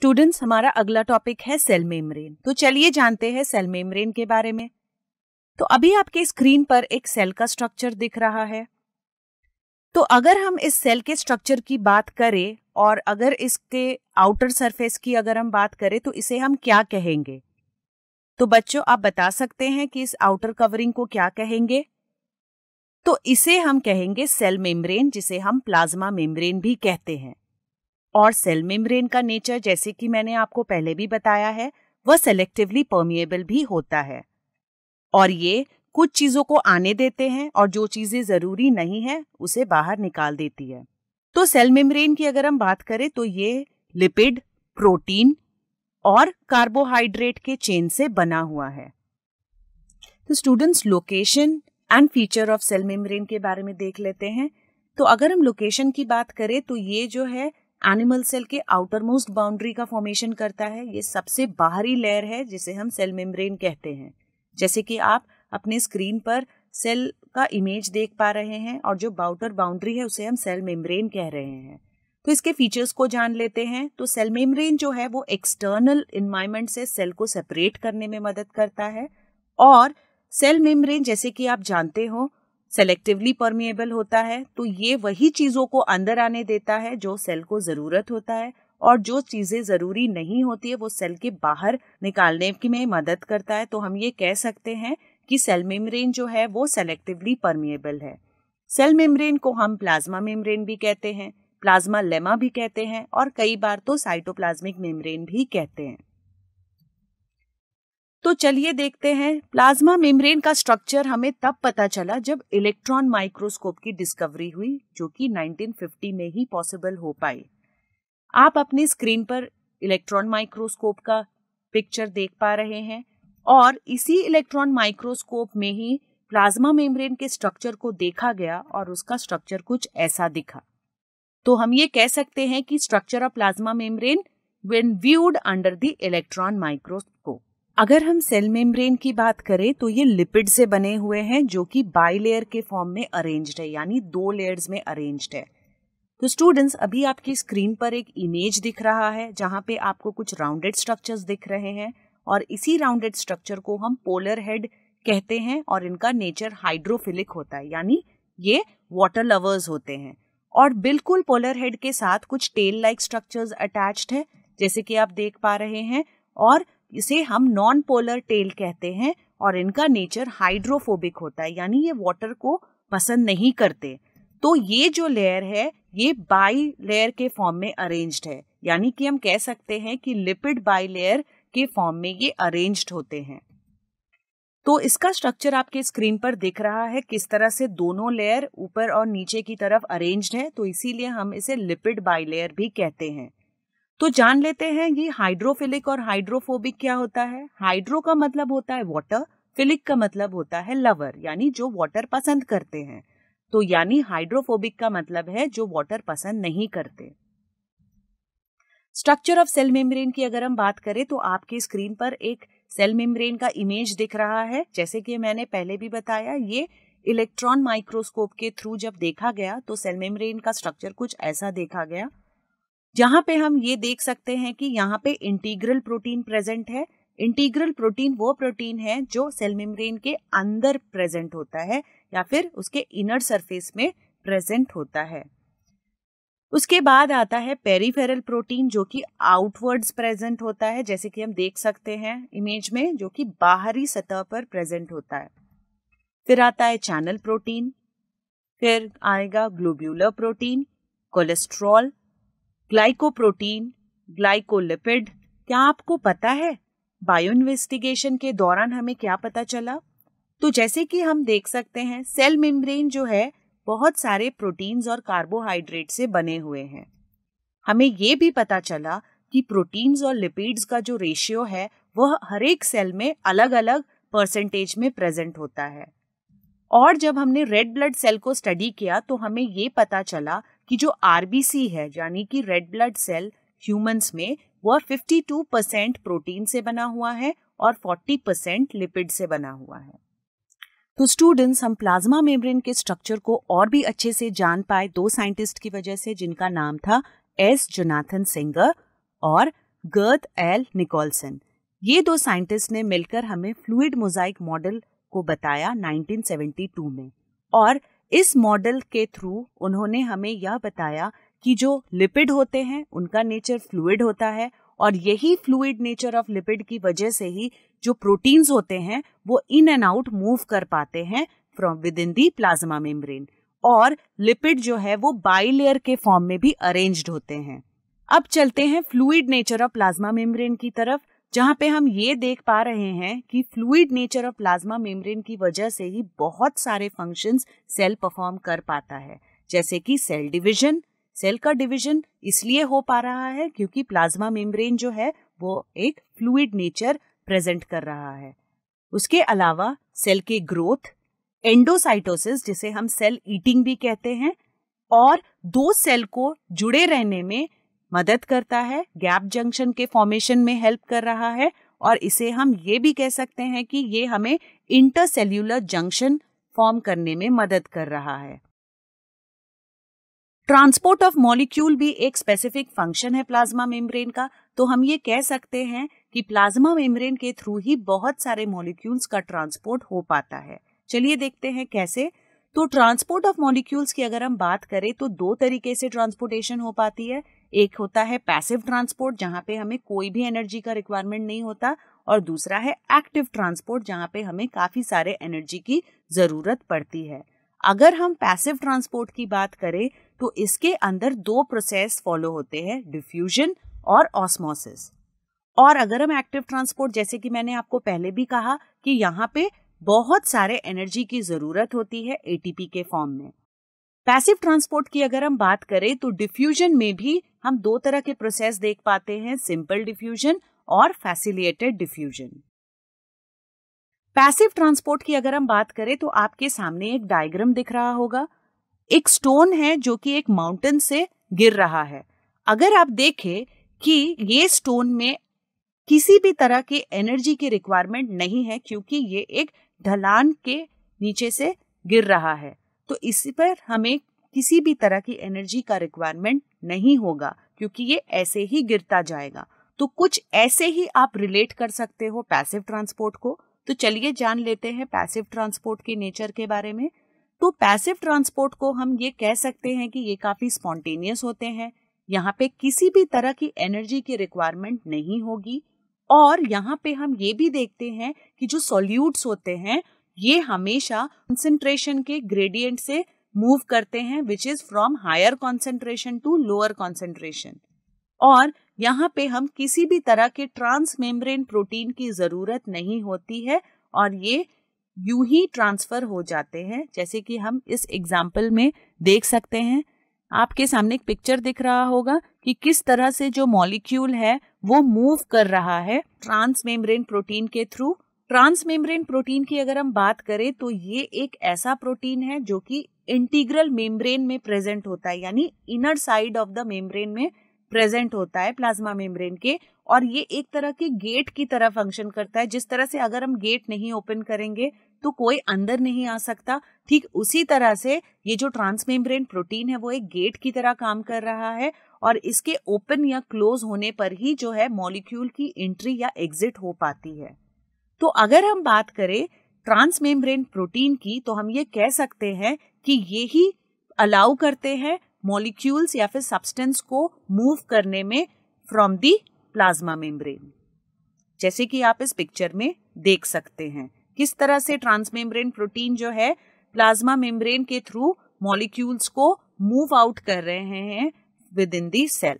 students हमारा अगला topic है सेल मेम्ब्रेन तो चलिए जानते हैं सेल मेम्ब्रेन के बारे में तो अभी आपके स्क्रीन पर एक सेल का स्ट्रक्चर दिख रहा है तो अगर हम इस सेल के स्ट्रक्चर की बात करें और अगर इसके आउटर सरफेस की अगर हम बात करें तो इसे हम क्या कहेंगे तो बच्चों आप बता सकते हैं कि इस आउटर कवरिंग को क्या कहेंगे तो इसे हम कहेंगे सेल मेम्ब्रेन जिसे हम प्लाज्मा मेम्ब्रेन भी कहते हैं और सेल मेम्ब्रेन का नेचर जैसे कि मैंने आपको पहले भी बताया है वह सेलेक्टिवली परमिएबल भी होता है और ये कुछ चीज़ों को आने देते हैं और जो चीज़ें ज़रूरी नहीं है उसे बाहर निकाल देती है तो सेल मेम्ब्रेन की अगर हम बात करें तो ये लिपिड प्रोटीन और कार्बोहाइड्रेट के चेन से बना हुआ है तो students location and feature of cell membrane के बारे में देख लेते हैं तो अगर हम लोकेशन की बात करें तो ये जो है एनिमल सेल के आउटर मोस्ट बाउंड्री का फॉर्मेशन करता है ये सबसे बाहरी लेयर है जिसे हम सेल मेम्ब्रेन कहते हैं जैसे कि आप अपने स्क्रीन पर सेल का इमेज देख पा रहे हैं और जो बाउटर बाउंड्री है उसे हम सेल मेम्ब्रेन कह रहे हैं तो इसके फीचर्स को जान लेते हैं तो सेल मेम्ब्रेन जो है वो एक्सटर्नल इन्वायरमेंट से सेल को सेपरेट करने में मदद करता है और सेल मेम्ब्रेन जैसे कि आप जानते हो सेलेक्टिवली परमिएबल होता है तो ये वही चीज़ों को अंदर आने देता है जो सेल को ज़रूरत होता है और जो चीज़ें ज़रूरी नहीं होती है वो सेल के बाहर निकालने की में मदद करता है तो हम ये कह सकते हैं कि सेल मेम्ब्रेन जो है वो सेलेक्टिवली परमिएबल है सेल मेम्ब्रेन को हम प्लाज्मा मेम्ब्रेन भी कहते हैं प्लाज्मा लेमा भी कहते हैं और कई बार तो साइटोप्लाज्मिक मेम्ब्रेन भी कहते हैं तो चलिए देखते हैं प्लाज्मा मेम्ब्रेन का स्ट्रक्चर हमें तब पता चला जब इलेक्ट्रॉन माइक्रोस्कोप की डिस्कवरी हुई जो कि 1950 में ही पॉसिबल हो पाई आप अपनी स्क्रीन पर इलेक्ट्रॉन माइक्रोस्कोप का पिक्चर देख पा रहे हैं और इसी इलेक्ट्रॉन माइक्रोस्कोप में ही प्लाज्मा मेम्ब्रेन के स्ट्रक्चर को देखा गया और उसका स्ट्रक्चर कुछ ऐसा दिखा तो हम ये कह सकते हैं कि structure of plasma membrane when viewed under the electron microscope अगर हम सेल मेम्ब्रेन की बात करें तो ये लिपिड से बने हुए हैं जो कि बाई लेयर के फॉर्म में अरेंज्ड है यानी दो लेयर्स में अरेंज्ड है तो स्टूडेंट्स अभी आपकी स्क्रीन पर एक इमेज दिख रहा है जहां पे आपको कुछ राउंडेड स्ट्रक्चर्स दिख रहे हैं और इसी राउंडेड स्ट्रक्चर को हम पोलर हेड कहते हैं और इनका नेचर हाइड्रोफिलिक होता है यानी ये वाटर लवर्स होते हैं और बिल्कुल पोलर हेड के साथ कुछ टेल लाइक स्ट्रक्चर्स अटैच्ड है जैसे कि आप देख पा रहे हैं और इसे हम नॉन पोलर टेल कहते हैं और इनका नेचर हाइड्रोफोबिक होता है यानी ये वाटर को पसंद नहीं करते तो ये जो लेयर है ये बाई लेयर के फॉर्म में अरेंज्ड है यानी कि हम कह सकते हैं कि लिपिड बाई लेयर के फॉर्म में ये अरेंज्ड होते हैं तो इसका स्ट्रक्चर आपके स्क्रीन पर दिख रहा है किस तरह से दोनों लेयर ऊपर और नीचे की तरफ अरेंज्ड है तो इसीलिए हम इसे लिपिड बाई लेयर भी कहते हैं तो जान लेते हैं ये हाइड्रोफिलिक और हाइड्रोफोबिक क्या होता है हाइड्रो का मतलब होता है वाटर फिलिक का मतलब होता है लवर यानी जो वाटर पसंद करते हैं तो यानी हाइड्रोफोबिक का मतलब है जो वाटर पसंद नहीं करते स्ट्रक्चर ऑफ सेल मेम्ब्रेन की अगर हम बात करें तो आपकी स्क्रीन पर एक सेल मेम्ब्रेन का इमेज दिख रहा है जैसे कि मैंने पहले भी बताया ये इलेक्ट्रॉन माइक्रोस्कोप के थ्रू जब देखा गया तो सेल मेम्ब्रेन का स्ट्रक्चर कुछ ऐसा देखा गया जहां पे हम ये देख सकते हैं कि यहाँ पे इंटीग्रल प्रोटीन प्रेजेंट है इंटीग्रल प्रोटीन वो प्रोटीन है जो सेल मेम्ब्रेन के अंदर प्रेजेंट होता है या फिर उसके इनर सरफेस में प्रेजेंट होता है उसके बाद आता है पेरीफेरल प्रोटीन जो कि आउटवर्ड्स प्रेजेंट होता है जैसे कि हम देख सकते हैं इमेज में जो कि बाहरी सतह पर प्रेजेंट होता है फिर आता है चैनल प्रोटीन फिर आएगा globular protein cholesterol glycoprotein glycolipid क्या आपको पता है बायो इन्वेस्टिगेशन के दौरान हमें क्या पता चला तो जैसे कि हम देख सकते हैं सेल मेम्ब्रेन जो है बहुत सारे प्रोटीन्स और कार्बोहाइड्रेट से बने हुए हैं हमें ये भी पता चला कि प्रोटीन्स और लिपिड्स का जो रेशियो है वह हर एक सेल में अलग अलग परसेंटेज में प्रेजेंट होता है और जब हमने रेड ब्लड सेल को स्टडी किया तो हमें ये पता चला कि जो आरबीसी है यानी कि रेड ब्लड सेल ह्यूमंस में वह 52 परसेंट प्रोटीन से बना हुआ है और 40 परसेंट लिपिड से बना हुआ है तो स्टूडेंट्स हम प्लाज्मा मेम्ब्रेन के स्ट्रक्चर को और भी अच्छे से जान पाए दो साइंटिस्ट की वजह से जिनका नाम था एस जोनाथन सिंगर और गर्थ एल निकोलसन ये दो साइंटिस्ट ने मिलकर हमें फ्लूड मोजाइक मॉडल को बताया 1972 में और इस मॉडल के थ्रू उन्होंने हमें यह बताया कि जो लिपिड होते हैं उनका नेचर फ्लूड होता है और यही फ्लूड नेचर ऑफ लिपिड की वजह से ही जो प्रोटीन्स होते हैं वो इन एंड आउट मूव कर पाते हैं from within the plasma membrane और लिपिड जो है वो बाईलेयर के फॉर्म में भी अरेंज्ड होते हैं अब चलते हैं fluid nature of plasma membrane की तरफ जहां पे हम ये देख पा रहे हैं कि fluid nature of plasma membrane की वजह से ही बहुत सारे फंक्शंस सेल परफॉर्म कर पाता है जैसे कि सेल डिवीजन सेल का डिवीजन इसलिए हो पा रहा है क्योंकि प्लाज्मा मेम्ब्रेन जो है वो एक फ्लूइड नेचर प्रेजेंट कर रहा है उसके अलावा सेल के ग्रोथ एंडोसाइटोसिस जिसे हम सेल ईटिंग भी कहते हैं और दो सेल को जुड़े रहने में मदद करता है गैप जंक्शन के फॉर्मेशन में हेल्प कर रहा है और इसे हम ये भी कह सकते हैं कि ये हमें इंटरसेल्यूलर जंक्शन फॉर्म करने में मदद कर रहा है ट्रांसपोर्ट ऑफ मॉलिक्यूल भी एक स्पेसिफिक फंक्शन है प्लाज्मा मेम्ब्रेन का तो हम ये कह सकते हैं कि प्लाज्मा मेम्ब्रेन के थ्रू ही बहुत सारे मॉलिक्यूल्स का ट्रांसपोर्ट हो पाता है चलिए देखते हैं कैसे तो ट्रांसपोर्ट ऑफ मॉलिक्यूल्स की अगर हम बात करें तो दो तरीके से ट्रांसपोर्टेशन हो पाती है एक होता है पैसिव ट्रांसपोर्ट जहां पे हमें कोई भी एनर्जी का रिक्वायरमेंट नहीं होता और दूसरा है एक्टिव ट्रांसपोर्ट जहाँ पे हमें काफ़ी सारे एनर्जी की ज़रूरत पड़ती है अगर हम पैसिव ट्रांसपोर्ट की बात करें तो इसके अंदर दो प्रोसेस फॉलो होते हैं डिफ्यूजन और ऑस्मोसिस और अगर हम एक्टिव ट्रांसपोर्ट जैसे कि मैंने आपको पहले भी कहा कि यहाँ पे बहुत सारे एनर्जी की ज़रूरत होती है एटीपी के फॉर्म में पैसिव ट्रांसपोर्ट की अगर हम बात करें तो डिफ्यूजन में भी हम दो तरह के प्रोसेस देख पाते हैं सिंपल डिफ्यूजन और फैसिलिएटेड डिफ्यूजन पैसिव ट्रांसपोर्ट की अगर हम बात करें तो आपके सामने एक डायग्राम दिख रहा होगा एक स्टोन है जो कि एक माउंटेन से गिर रहा है अगर आप देखें कि ये स्टोन में किसी भी तरह के एनर्जी की रिक्वायरमेंट नहीं है क्योंकि ये एक ढलान के नीचे से गिर रहा है तो इसी पर हमें किसी भी तरह की एनर्जी का रिक्वायरमेंट नहीं होगा क्योंकि ये ऐसे ही गिरता जाएगा तो कुछ ऐसे ही आप रिलेट कर सकते हो पैसिव ट्रांसपोर्ट को तो चलिए जान लेते हैं पैसिव ट्रांसपोर्ट के नेचर के बारे में तो पैसिव ट्रांसपोर्ट को हम ये कह सकते हैं कि ये काफी स्पॉन्टेनियस होते हैं यहाँ पे किसी भी तरह की एनर्जी की रिक्वायरमेंट नहीं होगी और यहाँ पे हम ये भी देखते हैं कि जो सॉल्यूट्स होते हैं ये हमेशा कंसेंट्रेशन के ग्रेडियंट से मूव करते हैं which is from higher concentration to lower concentration और यहाँ पे हम किसी भी तरह के ट्रांस मेम्ब्रेन प्रोटीन की ज़रूरत नहीं होती है और ये यू ही ट्रांसफ़र हो जाते हैं जैसे कि हम इस एग्जाम्पल में देख सकते हैं आपके सामने एक पिक्चर दिख रहा होगा कि किस तरह से जो मॉलिक्यूल है वो मूव कर रहा है ट्रांस मेम्ब्रेन प्रोटीन के थ्रू ट्रांसमेम्ब्रेन प्रोटीन की अगर हम बात करें तो ये एक ऐसा प्रोटीन है जो कि इंटीग्रल मेम्ब्रेन में प्रेजेंट होता है यानी inner side of the membrane में प्रेजेंट होता है प्लाज्मा मेम्ब्रेन के और ये एक तरह के गेट की तरह फंक्शन करता है जिस तरह से अगर हम गेट नहीं ओपन करेंगे तो कोई अंदर नहीं आ सकता ठीक उसी तरह से ये जो ट्रांसमेम्ब्रेन प्रोटीन है वो एक गेट की तरह काम कर रहा है और इसके ओपन या क्लोज होने पर ही जो है मॉलिक्यूल की एंट्री या एग्जिट हो पाती है तो अगर हम बात करें ट्रांसमेम्ब्रेन प्रोटीन की तो हम ये कह सकते हैं कि ये ही अलाउ करते हैं मॉलिक्यूल्स या फिर सब्सटेंस को मूव करने में फ्रॉम दी प्लाज्मा मेम्ब्रेन जैसे कि आप इस पिक्चर में देख सकते हैं किस तरह से ट्रांसमेम्ब्रेन प्रोटीन जो है प्लाज्मा मेम्ब्रेन के थ्रू मॉलिक्यूल्स को मूव आउट कर रहे हैं विद इन दी सेल